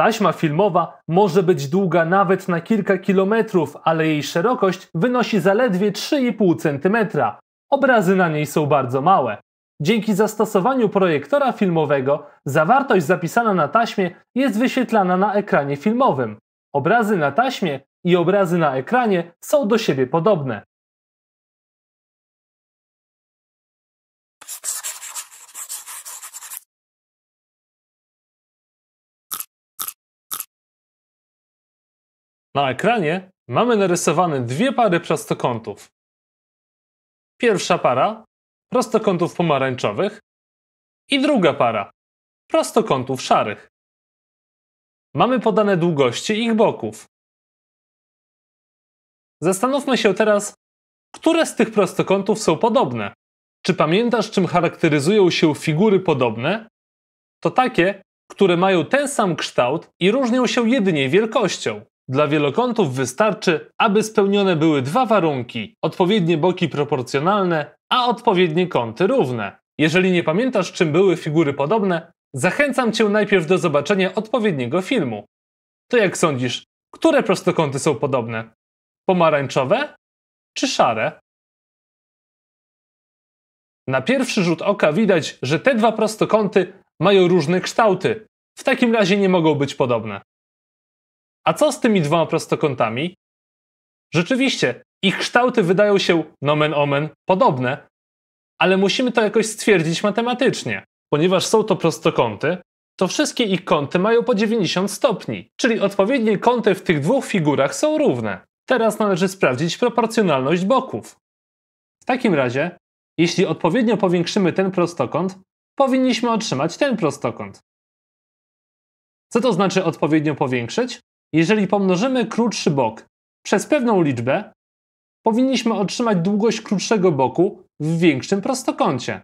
Taśma filmowa może być długa nawet na kilka kilometrów, ale jej szerokość wynosi zaledwie 3,5 cm. Obrazy na niej są bardzo małe. Dzięki zastosowaniu projektora filmowego zawartość zapisana na taśmie jest wyświetlana na ekranie filmowym. Obrazy na taśmie i obrazy na ekranie są do siebie podobne. Na ekranie mamy narysowane dwie pary prostokątów. Pierwsza para prostokątów pomarańczowych i druga para prostokątów szarych. Mamy podane długości ich boków. Zastanówmy się teraz, które z tych prostokątów są podobne. Czy pamiętasz, czym charakteryzują się figury podobne? To takie, które mają ten sam kształt i różnią się jedynie wielkością. Dla wielokątów wystarczy, aby spełnione były dwa warunki: odpowiednie boki proporcjonalne, a odpowiednie kąty równe. Jeżeli nie pamiętasz, czym były figury podobne, zachęcam cię najpierw do zobaczenia odpowiedniego filmu. To jak sądzisz, które prostokąty są podobne? Pomarańczowe czy szare? Na pierwszy rzut oka widać, że te dwa prostokąty mają różne kształty. W takim razie nie mogą być podobne. A co z tymi dwoma prostokątami? Rzeczywiście, ich kształty wydają się, nomen omen, podobne, ale musimy to jakoś stwierdzić matematycznie. Ponieważ są to prostokąty, to wszystkie ich kąty mają po 90 stopni, czyli odpowiednie kąty w tych dwóch figurach są równe. Teraz należy sprawdzić proporcjonalność boków. W takim razie, jeśli odpowiednio powiększymy ten prostokąt, powinniśmy otrzymać ten prostokąt. Co to znaczy odpowiednio powiększyć? Jeżeli pomnożymy krótszy bok przez pewną liczbę, powinniśmy otrzymać długość krótszego boku w większym prostokącie.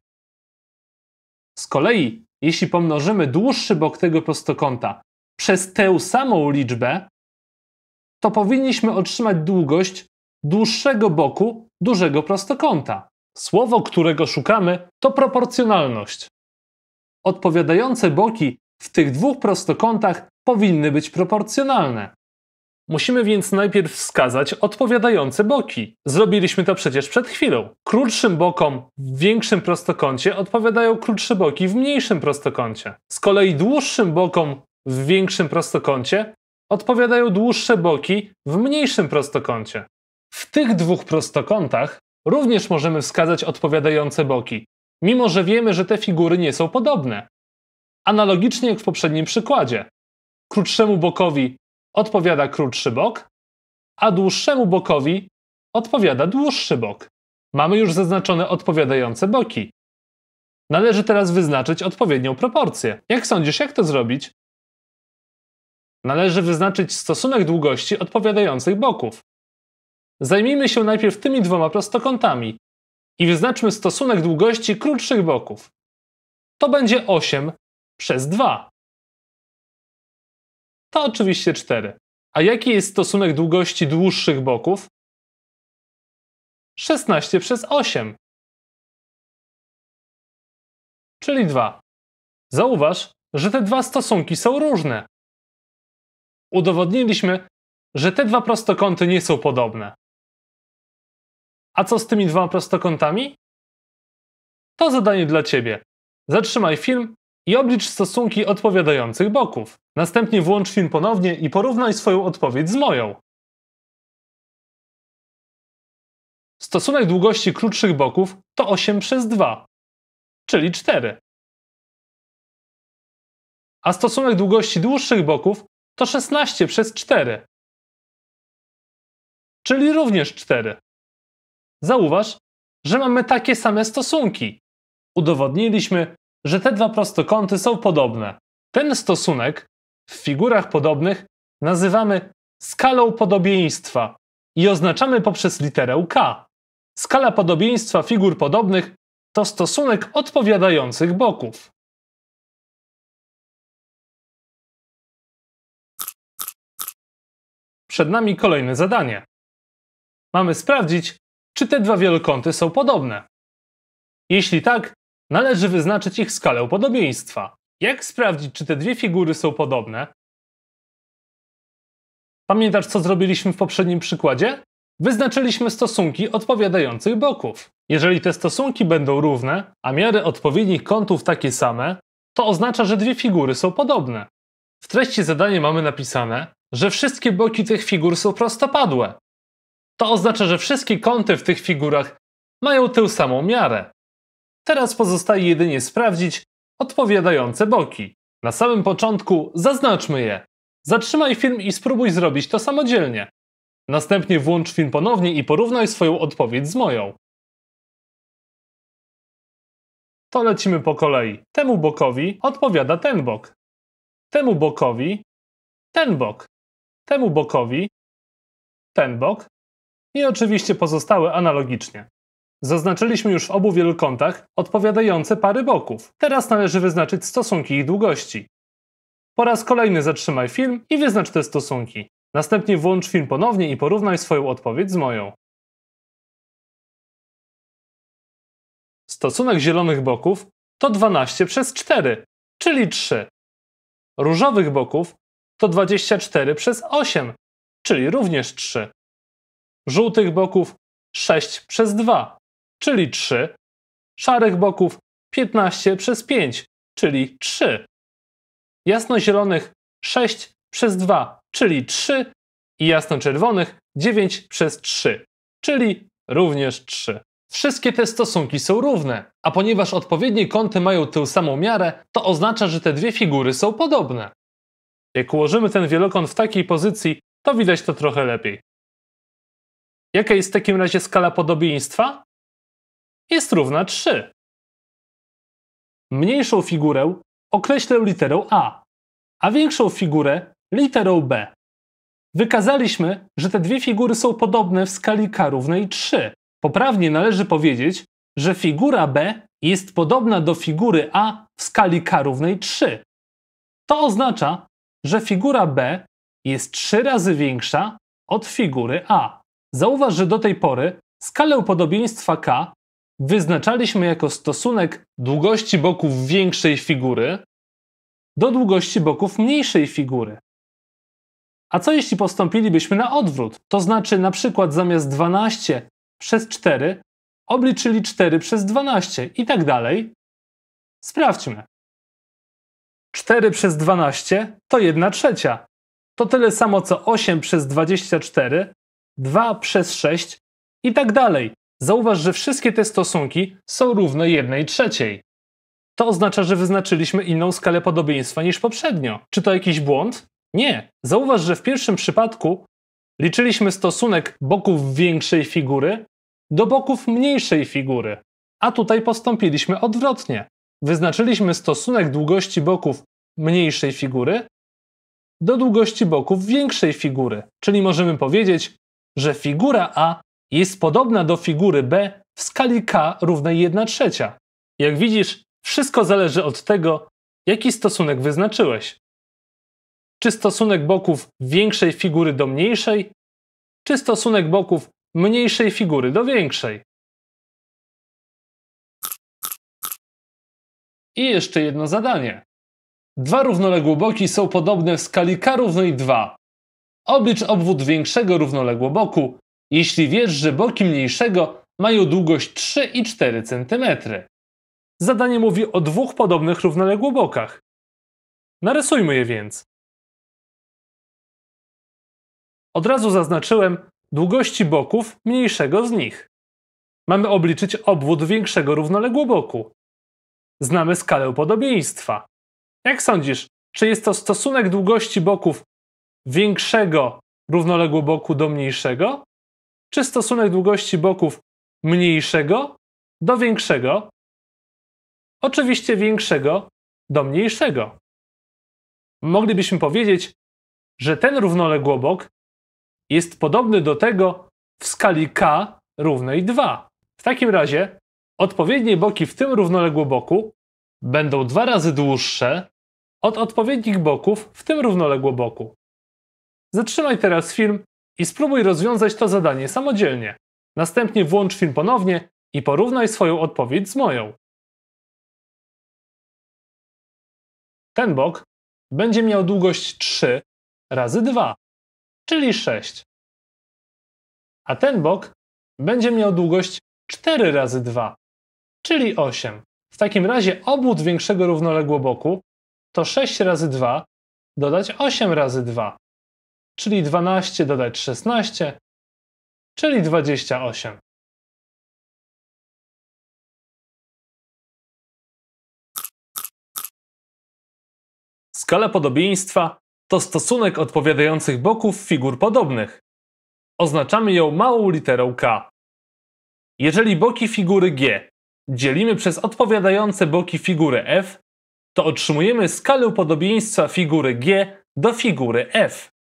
Z kolei, jeśli pomnożymy dłuższy bok tego prostokąta przez tę samą liczbę, to powinniśmy otrzymać długość dłuższego boku dużego prostokąta. Słowo, którego szukamy, to proporcjonalność. Odpowiadające boki w tych dwóch prostokątach powinny być proporcjonalne. Musimy więc najpierw wskazać odpowiadające boki. Zrobiliśmy to przecież przed chwilą. Krótszym bokom w większym prostokącie odpowiadają krótsze boki w mniejszym prostokącie. Z kolei dłuższym bokom w większym prostokącie odpowiadają dłuższe boki w mniejszym prostokącie. W tych dwóch prostokątach również możemy wskazać odpowiadające boki, mimo że wiemy, że te figury nie są podobne. Analogicznie jak w poprzednim przykładzie krótszemu bokowi odpowiada krótszy bok, a dłuższemu bokowi odpowiada dłuższy bok. Mamy już zaznaczone odpowiadające boki. Należy teraz wyznaczyć odpowiednią proporcję. Jak sądzisz, jak to zrobić? Należy wyznaczyć stosunek długości odpowiadających boków. Zajmijmy się najpierw tymi dwoma prostokątami i wyznaczmy stosunek długości krótszych boków. To będzie 8 przez 2 to oczywiście 4. A jaki jest stosunek długości dłuższych boków? 16 przez 8, czyli 2. Zauważ, że te dwa stosunki są różne. Udowodniliśmy, że te dwa prostokąty nie są podobne. A co z tymi dwoma prostokątami? To zadanie dla Ciebie. Zatrzymaj film i oblicz stosunki odpowiadających boków. Następnie włącz film ponownie i porównaj swoją odpowiedź z moją. Stosunek długości krótszych boków to 8 przez 2, czyli 4. A stosunek długości dłuższych boków to 16 przez 4, czyli również 4. Zauważ, że mamy takie same stosunki. Udowodniliśmy, że te dwa prostokąty są podobne. Ten stosunek w figurach podobnych nazywamy skalą podobieństwa i oznaczamy poprzez literę K. Skala podobieństwa figur podobnych to stosunek odpowiadających boków. Przed nami kolejne zadanie. Mamy sprawdzić, czy te dwa wielokąty są podobne. Jeśli tak, Należy wyznaczyć ich skalę podobieństwa. Jak sprawdzić, czy te dwie figury są podobne? Pamiętasz, co zrobiliśmy w poprzednim przykładzie? Wyznaczyliśmy stosunki odpowiadających boków. Jeżeli te stosunki będą równe, a miary odpowiednich kątów takie same, to oznacza, że dwie figury są podobne. W treści zadania mamy napisane, że wszystkie boki tych figur są prostopadłe. To oznacza, że wszystkie kąty w tych figurach mają tę samą miarę. Teraz pozostaje jedynie sprawdzić odpowiadające boki. Na samym początku zaznaczmy je. Zatrzymaj film i spróbuj zrobić to samodzielnie. Następnie włącz film ponownie i porównaj swoją odpowiedź z moją. To lecimy po kolei. Temu bokowi odpowiada ten bok. Temu bokowi ten bok. Temu bokowi ten bok. I oczywiście pozostałe analogicznie. Zaznaczyliśmy już w obu wielokątach odpowiadające pary boków. Teraz należy wyznaczyć stosunki ich długości. Po raz kolejny zatrzymaj film i wyznacz te stosunki. Następnie włącz film ponownie i porównaj swoją odpowiedź z moją. Stosunek zielonych boków to 12 przez 4, czyli 3. Różowych boków to 24 przez 8, czyli również 3. Żółtych boków 6 przez 2, czyli 3, szarych boków 15 przez 5, czyli 3, jasnozielonych 6 przez 2, czyli 3 i jasnoczerwonych 9 przez 3, czyli również 3. Wszystkie te stosunki są równe, a ponieważ odpowiednie kąty mają tę samą miarę, to oznacza, że te dwie figury są podobne. Jak ułożymy ten wielokąt w takiej pozycji, to widać to trochę lepiej. Jaka jest w takim razie skala podobieństwa? jest równa 3. Mniejszą figurę określę literą A, a większą figurę literą B. Wykazaliśmy, że te dwie figury są podobne w skali k równej 3. Poprawnie należy powiedzieć, że figura B jest podobna do figury A w skali k równej 3. To oznacza, że figura B jest 3 razy większa od figury A. Zauważ, że do tej pory skalę podobieństwa K wyznaczaliśmy jako stosunek długości boków większej figury do długości boków mniejszej figury. A co jeśli postąpilibyśmy na odwrót? To znaczy na przykład zamiast 12 przez 4 obliczyli 4 przez 12 i tak dalej. Sprawdźmy. 4 przez 12 to 1 trzecia. To tyle samo co 8 przez 24, 2 przez 6 i tak dalej. Zauważ, że wszystkie te stosunki są równe 1 trzeciej. To oznacza, że wyznaczyliśmy inną skalę podobieństwa niż poprzednio. Czy to jakiś błąd? Nie. Zauważ, że w pierwszym przypadku liczyliśmy stosunek boków większej figury do boków mniejszej figury, a tutaj postąpiliśmy odwrotnie. Wyznaczyliśmy stosunek długości boków mniejszej figury do długości boków większej figury, czyli możemy powiedzieć, że figura A jest podobna do figury B w skali k równej 1 trzecia. Jak widzisz, wszystko zależy od tego, jaki stosunek wyznaczyłeś. Czy stosunek boków większej figury do mniejszej, czy stosunek boków mniejszej figury do większej. I jeszcze jedno zadanie. Dwa równoległe boki są podobne w skali k równej 2. Oblicz obwód większego równoległoboku jeśli wiesz, że boki mniejszego mają długość 3 i 4 cm. Zadanie mówi o dwóch podobnych równoległobokach. Narysujmy je więc. Od razu zaznaczyłem długości boków mniejszego z nich. Mamy obliczyć obwód większego równoległoboku. Znamy skalę podobieństwa. Jak sądzisz, czy jest to stosunek długości boków większego równoległoboku do mniejszego? czy stosunek długości boków mniejszego do większego, oczywiście większego do mniejszego. Moglibyśmy powiedzieć, że ten równoległobok jest podobny do tego w skali k równej 2. W takim razie odpowiednie boki w tym równoległoboku będą dwa razy dłuższe od odpowiednich boków w tym równoległoboku. Zatrzymaj teraz film i spróbuj rozwiązać to zadanie samodzielnie. Następnie włącz film ponownie i porównaj swoją odpowiedź z moją. Ten bok będzie miał długość 3 razy 2, czyli 6. A ten bok będzie miał długość 4 razy 2, czyli 8. W takim razie obwód większego równoległoboku to 6 razy 2 dodać 8 razy 2, czyli 12 dodać 16, czyli 28. Skala podobieństwa to stosunek odpowiadających boków figur podobnych. Oznaczamy ją małą literą K. Jeżeli boki figury G dzielimy przez odpowiadające boki figury F, to otrzymujemy skalę podobieństwa figury G do figury F.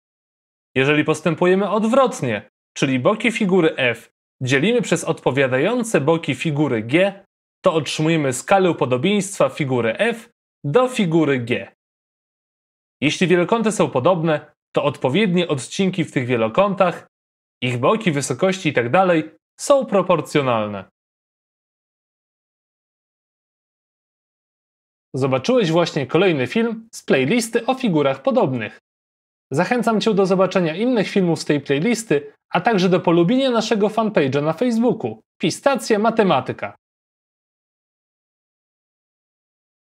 Jeżeli postępujemy odwrotnie, czyli boki figury F dzielimy przez odpowiadające boki figury G, to otrzymujemy skalę podobieństwa figury F do figury G. Jeśli wielokąty są podobne, to odpowiednie odcinki w tych wielokątach, ich boki, wysokości itd. Tak są proporcjonalne. Zobaczyłeś właśnie kolejny film z playlisty o figurach podobnych. Zachęcam Cię do zobaczenia innych filmów z tej playlisty, a także do polubienia naszego fanpage'a na Facebooku Pistacja Matematyka.